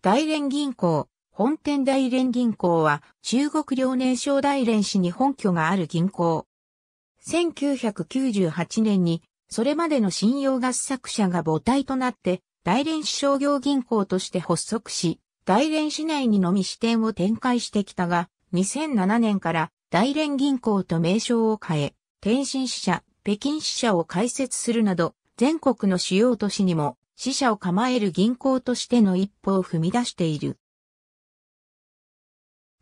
大連銀行、本店大連銀行は中国遼寧省大連市に本拠がある銀行。1998年にそれまでの信用合作者が母体となって大連市商業銀行として発足し、大連市内にのみ支店を展開してきたが、2007年から大連銀行と名称を変え、天津支社、北京支社を開設するなど、全国の主要都市にも死者を構える銀行としての一歩を踏み出している。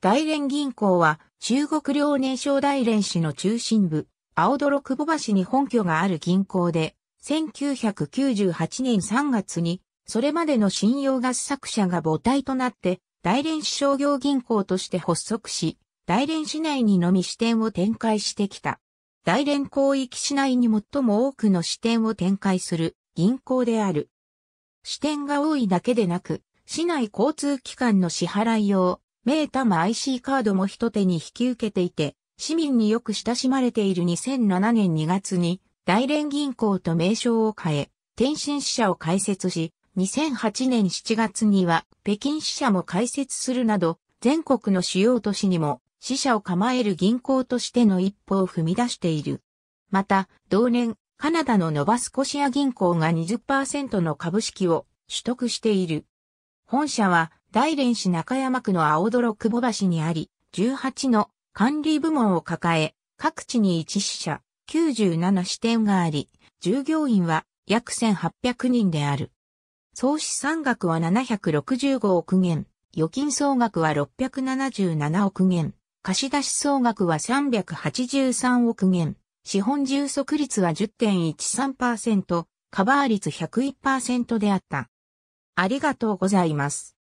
大連銀行は中国領年省大連市の中心部、青泥久保橋に本拠がある銀行で、1998年3月に、それまでの信用合作者が母体となって、大連市商業銀行として発足し、大連市内にのみ支店を展開してきた。大連広域市内に最も多くの支店を展開する銀行である。支店が多いだけでなく、市内交通機関の支払い用、メータマ IC カードも一手に引き受けていて、市民によく親しまれている2007年2月に、大連銀行と名称を変え、天津支社を開設し、2008年7月には北京支社も開設するなど、全国の主要都市にも支社を構える銀行としての一歩を踏み出している。また、同年、カナダのノバスコシア銀行が20%の株式を取得している。本社は大連市中山区の青泥久保橋にあり、18の管理部門を抱え、各地に1支社、97支店があり、従業員は約1800人である。総資産額は765億元、預金総額は677億元、貸し出し総額は383億元、資本充足率は10.13%、カバー率101%であった。ありがとうございます。